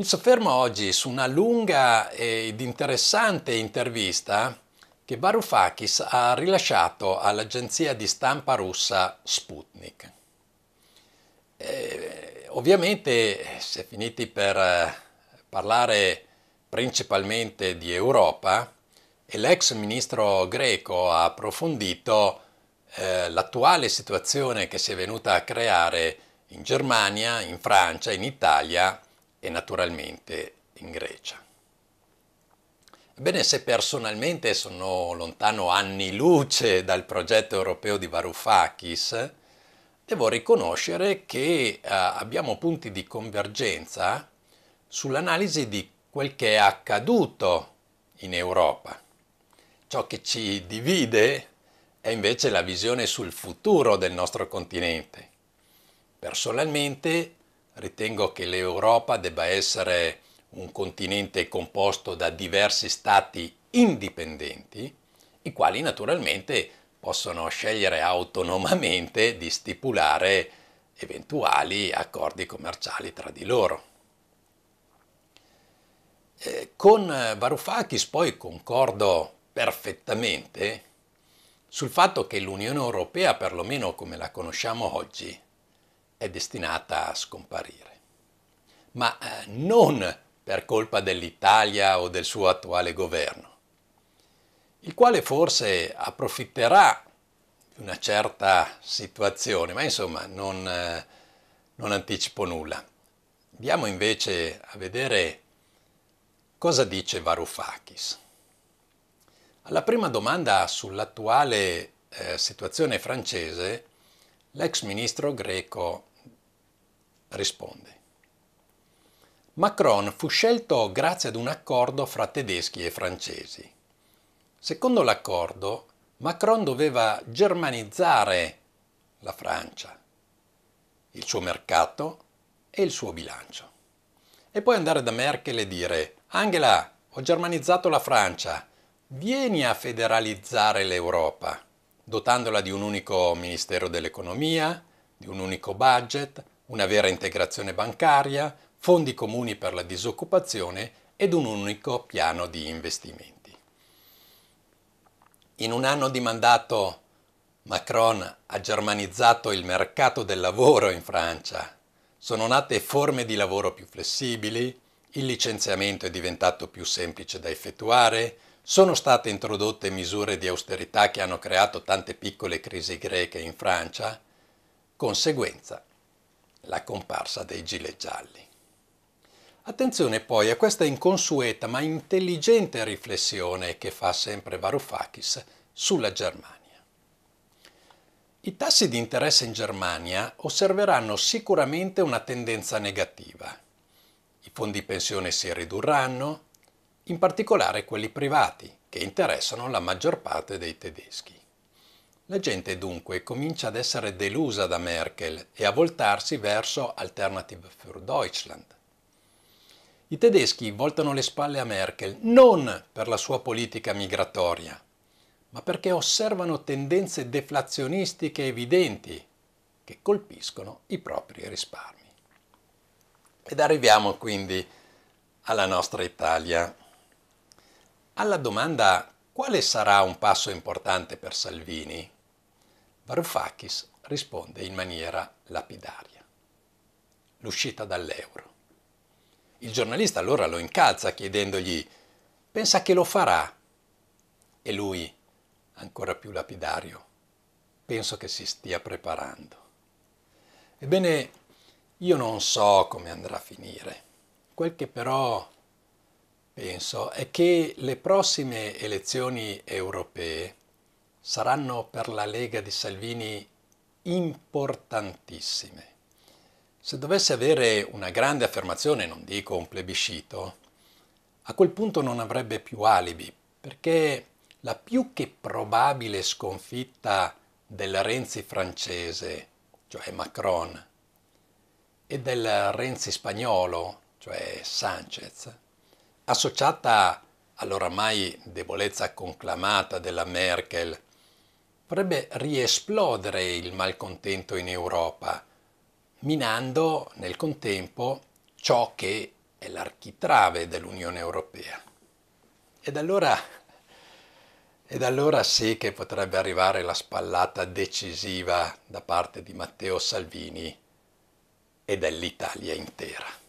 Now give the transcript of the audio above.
Mi soffermo oggi su una lunga ed interessante intervista che Varoufakis ha rilasciato all'agenzia di stampa russa Sputnik. E, ovviamente si è finiti per eh, parlare principalmente di Europa e l'ex ministro greco ha approfondito eh, l'attuale situazione che si è venuta a creare in Germania, in Francia, in Italia e naturalmente in Grecia. Ebbene, se personalmente sono lontano anni luce dal progetto europeo di Varoufakis, devo riconoscere che eh, abbiamo punti di convergenza sull'analisi di quel che è accaduto in Europa. Ciò che ci divide è invece la visione sul futuro del nostro continente. Personalmente Ritengo che l'Europa debba essere un continente composto da diversi stati indipendenti, i quali naturalmente possono scegliere autonomamente di stipulare eventuali accordi commerciali tra di loro. Eh, con Varoufakis poi concordo perfettamente sul fatto che l'Unione Europea, perlomeno come la conosciamo oggi, è destinata a scomparire. Ma eh, non per colpa dell'Italia o del suo attuale governo, il quale forse approfitterà di una certa situazione, ma insomma non, eh, non anticipo nulla. Andiamo invece a vedere cosa dice Varoufakis. Alla prima domanda sull'attuale eh, situazione francese, l'ex ministro greco risponde. Macron fu scelto grazie ad un accordo fra tedeschi e francesi. Secondo l'accordo, Macron doveva germanizzare la Francia, il suo mercato e il suo bilancio. E poi andare da Merkel e dire, Angela, ho germanizzato la Francia, vieni a federalizzare l'Europa, dotandola di un unico Ministero dell'Economia, di un unico budget, una vera integrazione bancaria, fondi comuni per la disoccupazione ed un unico piano di investimenti. In un anno di mandato Macron ha germanizzato il mercato del lavoro in Francia. Sono nate forme di lavoro più flessibili, il licenziamento è diventato più semplice da effettuare, sono state introdotte misure di austerità che hanno creato tante piccole crisi greche in Francia. Conseguenza, la comparsa dei gilet gialli. Attenzione poi a questa inconsueta ma intelligente riflessione che fa sempre Varoufakis sulla Germania. I tassi di interesse in Germania osserveranno sicuramente una tendenza negativa. I fondi pensione si ridurranno, in particolare quelli privati, che interessano la maggior parte dei tedeschi. La gente dunque comincia ad essere delusa da Merkel e a voltarsi verso Alternative für Deutschland. I tedeschi voltano le spalle a Merkel non per la sua politica migratoria, ma perché osservano tendenze deflazionistiche evidenti che colpiscono i propri risparmi. Ed arriviamo quindi alla nostra Italia. Alla domanda quale sarà un passo importante per Salvini? Varoufakis risponde in maniera lapidaria. L'uscita dall'euro. Il giornalista allora lo incalza chiedendogli pensa che lo farà? E lui, ancora più lapidario, penso che si stia preparando. Ebbene, io non so come andrà a finire. Quel che però penso è che le prossime elezioni europee saranno per la Lega di Salvini importantissime. Se dovesse avere una grande affermazione, non dico un plebiscito, a quel punto non avrebbe più alibi, perché la più che probabile sconfitta del Renzi francese, cioè Macron, e del Renzi spagnolo, cioè Sanchez, associata all'oramai debolezza conclamata della Merkel, potrebbe riesplodere il malcontento in Europa, minando nel contempo ciò che è l'architrave dell'Unione Europea. Ed allora, ed allora sì che potrebbe arrivare la spallata decisiva da parte di Matteo Salvini e dell'Italia intera.